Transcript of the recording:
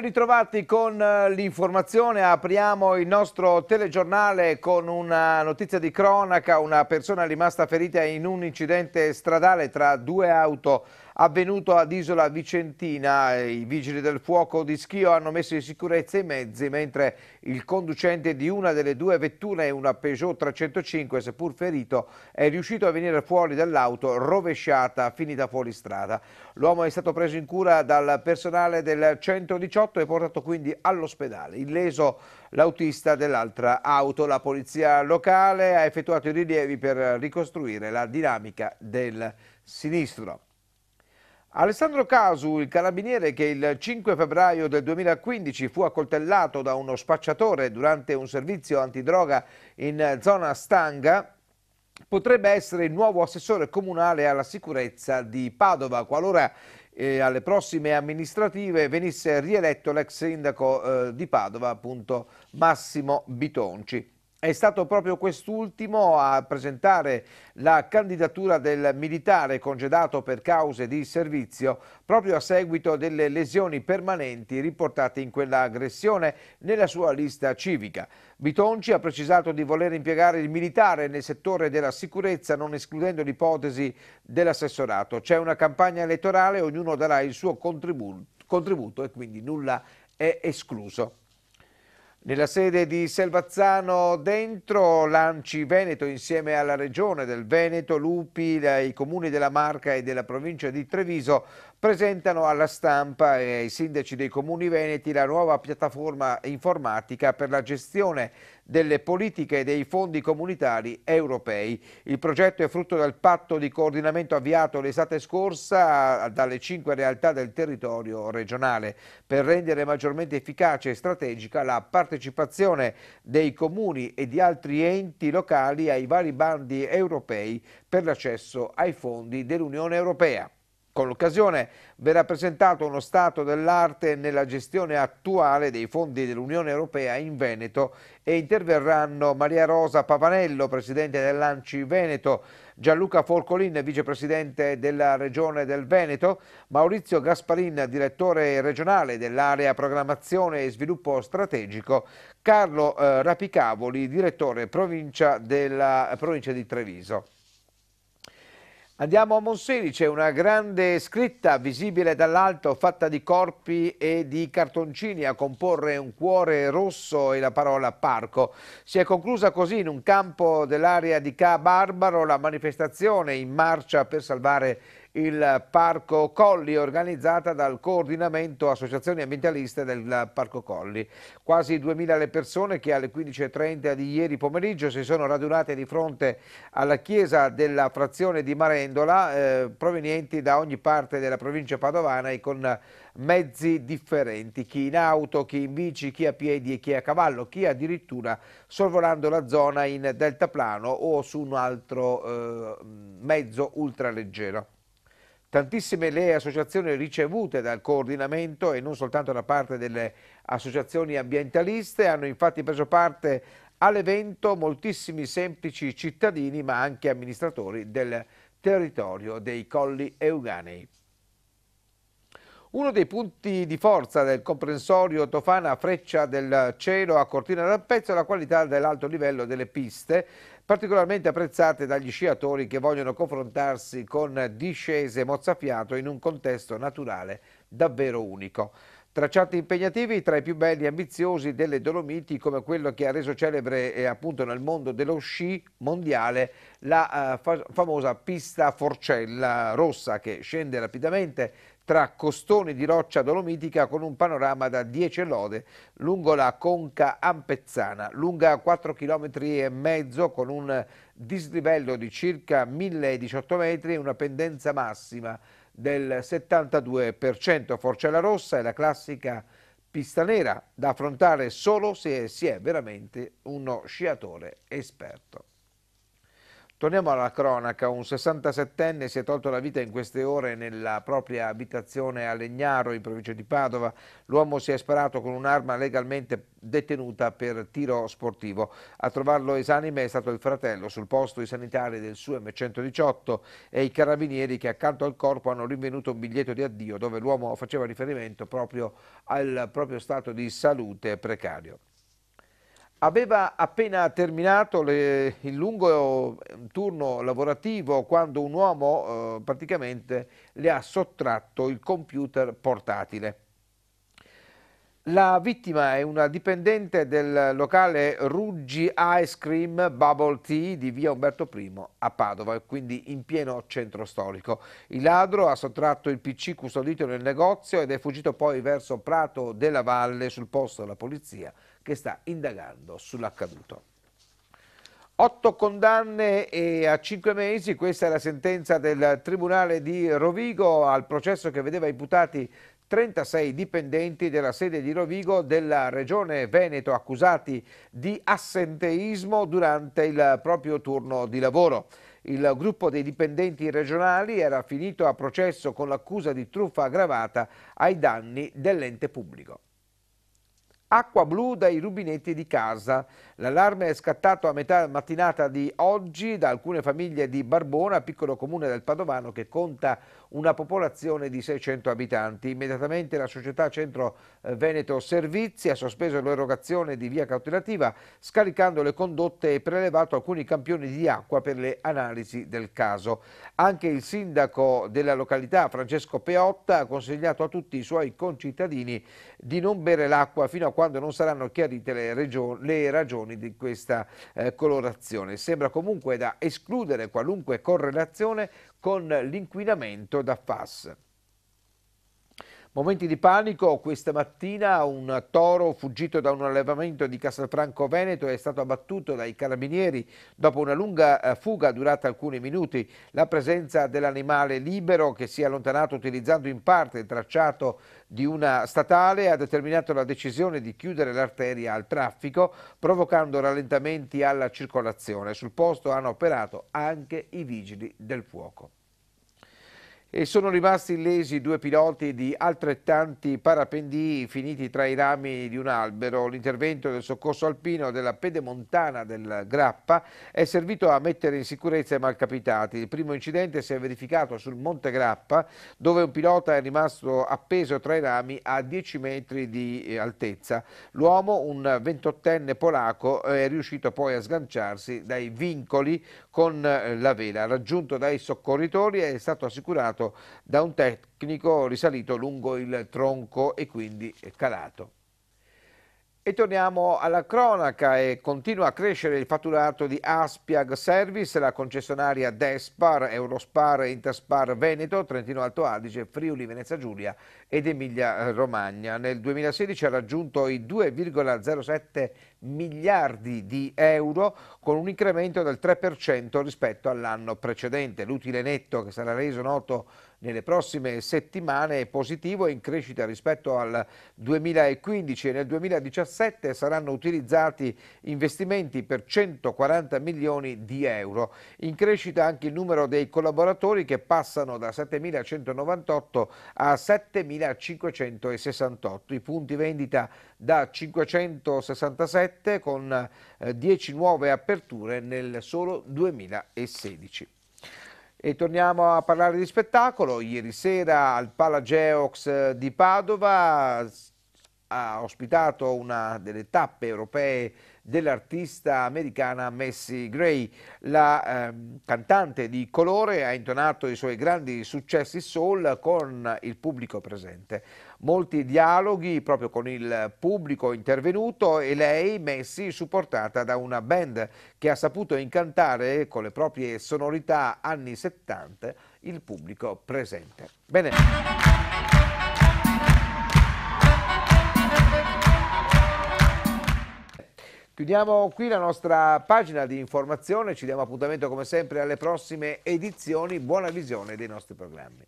Ben ritrovati con eh, l'informazione, apriamo il nostro telegiornale con una notizia di cronaca, una persona rimasta ferita in un incidente stradale tra due auto avvenuto ad Isola Vicentina. I vigili del fuoco di Schio hanno messo in sicurezza i mezzi, mentre il conducente di una delle due vetture, una Peugeot 305, seppur ferito, è riuscito a venire fuori dall'auto rovesciata, finita fuori strada. L'uomo è stato preso in cura dal personale del 118 e portato quindi all'ospedale. Illeso l'autista dell'altra auto. La polizia locale ha effettuato i rilievi per ricostruire la dinamica del sinistro. Alessandro Casu, il carabiniere che il 5 febbraio del 2015 fu accoltellato da uno spacciatore durante un servizio antidroga in zona Stanga, potrebbe essere il nuovo assessore comunale alla sicurezza di Padova, qualora eh, alle prossime amministrative venisse rieletto l'ex sindaco eh, di Padova, appunto Massimo Bitonci. È stato proprio quest'ultimo a presentare la candidatura del militare congedato per cause di servizio proprio a seguito delle lesioni permanenti riportate in quella aggressione nella sua lista civica. Bitonci ha precisato di voler impiegare il militare nel settore della sicurezza non escludendo l'ipotesi dell'assessorato. C'è una campagna elettorale, ognuno darà il suo contributo, contributo e quindi nulla è escluso. Nella sede di Selvazzano Dentro, l'Anci Veneto insieme alla Regione del Veneto, l'UPI, eh, i comuni della Marca e della provincia di Treviso presentano alla stampa e ai sindaci dei comuni veneti la nuova piattaforma informatica per la gestione delle politiche e dei fondi comunitari europei. Il progetto è frutto del patto di coordinamento avviato l'estate scorsa dalle cinque realtà del territorio regionale per rendere maggiormente efficace e strategica la partecipazione dei comuni e di altri enti locali ai vari bandi europei per l'accesso ai fondi dell'Unione Europea. Con l'occasione verrà presentato uno stato dell'arte nella gestione attuale dei fondi dell'Unione Europea in Veneto e interverranno Maria Rosa Pavanello, presidente dell'Anci Veneto, Gianluca Folcolin, vicepresidente della Regione del Veneto, Maurizio Gasparin, direttore regionale dell'area programmazione e sviluppo strategico, Carlo eh, Rapicavoli, direttore provincia della provincia di Treviso. Andiamo a Monselice, una grande scritta visibile dall'alto fatta di corpi e di cartoncini a comporre un cuore rosso e la parola parco. Si è conclusa così in un campo dell'area di Ca Barbaro la manifestazione in marcia per salvare il Parco Colli organizzata dal coordinamento associazioni ambientaliste del Parco Colli. Quasi 2.000 le persone che alle 15.30 di ieri pomeriggio si sono radunate di fronte alla chiesa della frazione di Marendola eh, provenienti da ogni parte della provincia padovana e con mezzi differenti, chi in auto, chi in bici, chi a piedi e chi a cavallo, chi addirittura sorvolando la zona in deltaplano o su un altro eh, mezzo ultraleggero. Tantissime le associazioni ricevute dal coordinamento e non soltanto da parte delle associazioni ambientaliste hanno infatti preso parte all'evento moltissimi semplici cittadini ma anche amministratori del territorio dei Colli Euganei. Uno dei punti di forza del comprensorio Tofana Freccia del Cielo a Cortina d'Ampezzo è la qualità dell'alto livello delle piste, particolarmente apprezzate dagli sciatori che vogliono confrontarsi con discese mozzafiato in un contesto naturale davvero unico. Tracciati impegnativi tra i più belli e ambiziosi delle Dolomiti come quello che ha reso celebre eh, appunto nel mondo dello sci mondiale la eh, fa famosa pista forcella rossa che scende rapidamente, tra costoni di roccia dolomitica con un panorama da 10 lode lungo la conca ampezzana, lunga 4 km e mezzo con un dislivello di circa 1018 metri e una pendenza massima del 72%. Forcella Rossa è la classica pista nera da affrontare solo se si è veramente uno sciatore esperto. Torniamo alla cronaca, un 67enne si è tolto la vita in queste ore nella propria abitazione a Legnaro, in provincia di Padova. L'uomo si è sparato con un'arma legalmente detenuta per tiro sportivo. A trovarlo esanime è stato il fratello, sul posto i sanitari del suo M118 e i carabinieri che accanto al corpo hanno rinvenuto un biglietto di addio dove l'uomo faceva riferimento proprio al proprio stato di salute precario. Aveva appena terminato le, il lungo ehm, turno lavorativo quando un uomo eh, praticamente le ha sottratto il computer portatile. La vittima è una dipendente del locale Ruggi Ice Cream Bubble Tea di via Umberto I a Padova, quindi in pieno centro storico. Il ladro ha sottratto il PC custodito nel negozio ed è fuggito poi verso Prato della Valle sul posto della polizia che sta indagando sull'accaduto. Otto condanne e a cinque mesi, questa è la sentenza del Tribunale di Rovigo al processo che vedeva imputati 36 dipendenti della sede di Rovigo della Regione Veneto accusati di assenteismo durante il proprio turno di lavoro. Il gruppo dei dipendenti regionali era finito a processo con l'accusa di truffa aggravata ai danni dell'ente pubblico. Acqua blu dai rubinetti di casa. L'allarme è scattato a metà mattinata di oggi da alcune famiglie di Barbona, piccolo comune del Padovano che conta una popolazione di 600 abitanti. Immediatamente la società Centro eh, Veneto Servizi ha sospeso l'erogazione di via cautelativa scaricando le condotte e prelevato alcuni campioni di acqua per le analisi del caso. Anche il sindaco della località Francesco Peotta ha consigliato a tutti i suoi concittadini di non bere l'acqua fino a quando non saranno chiarite le, regioni, le ragioni di questa eh, colorazione. Sembra comunque da escludere qualunque correlazione con l'inquinamento da FAS. Momenti di panico, questa mattina un toro fuggito da un allevamento di Castelfranco Veneto è stato abbattuto dai carabinieri dopo una lunga eh, fuga durata alcuni minuti. La presenza dell'animale libero che si è allontanato utilizzando in parte il tracciato di una statale ha determinato la decisione di chiudere l'arteria al traffico provocando rallentamenti alla circolazione. Sul posto hanno operato anche i vigili del fuoco e sono rimasti illesi due piloti di altrettanti parapendii finiti tra i rami di un albero. L'intervento del soccorso alpino della pedemontana del Grappa è servito a mettere in sicurezza i malcapitati. Il primo incidente si è verificato sul Monte Grappa dove un pilota è rimasto appeso tra i rami a 10 metri di eh, altezza. L'uomo, un 28enne polacco, è riuscito poi a sganciarsi dai vincoli con eh, la vela. Raggiunto dai soccorritori è stato assicurato da un tecnico risalito lungo il tronco e quindi calato. E torniamo alla cronaca e continua a crescere il fatturato di Aspiag Service, la concessionaria Despar, Eurospar, Interspar Veneto, Trentino Alto Adige, Friuli Venezia Giulia ed Emilia eh, Romagna. Nel 2016 ha raggiunto i 2,07 miliardi di euro con un incremento del 3% rispetto all'anno precedente. L'utile netto che sarà reso noto nelle prossime settimane è positivo e in crescita rispetto al 2015 e nel 2017 saranno utilizzati investimenti per 140 milioni di euro. In crescita anche il numero dei collaboratori che passano da 7.198 a 7.568, i punti vendita da 567 con 10 eh, nuove aperture nel solo 2016. E torniamo a parlare di spettacolo. Ieri sera al Palageox eh, di Padova ha ospitato una delle tappe europee dell'artista americana Messi Gray. La eh, cantante di colore ha intonato i suoi grandi successi soul con il pubblico presente. Molti dialoghi proprio con il pubblico intervenuto e lei, Messi, supportata da una band che ha saputo incantare con le proprie sonorità anni 70 il pubblico presente. Bene. Chiudiamo qui la nostra pagina di informazione, ci diamo appuntamento come sempre alle prossime edizioni, buona visione dei nostri programmi.